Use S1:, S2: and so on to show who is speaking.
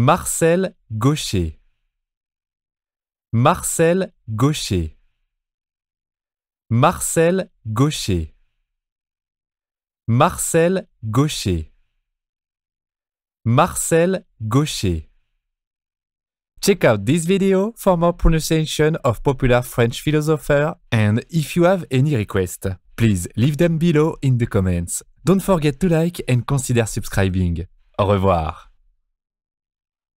S1: Marcel Gaucher. Marcel Gaucher. Marcel Gaucher. Marcel Gaucher. Marcel Gaucher. Check out this video for more pronunciation of popular French philosopher and if you have any requests, please leave them below in the comments. Don't forget to like and consider subscribing. Au revoir.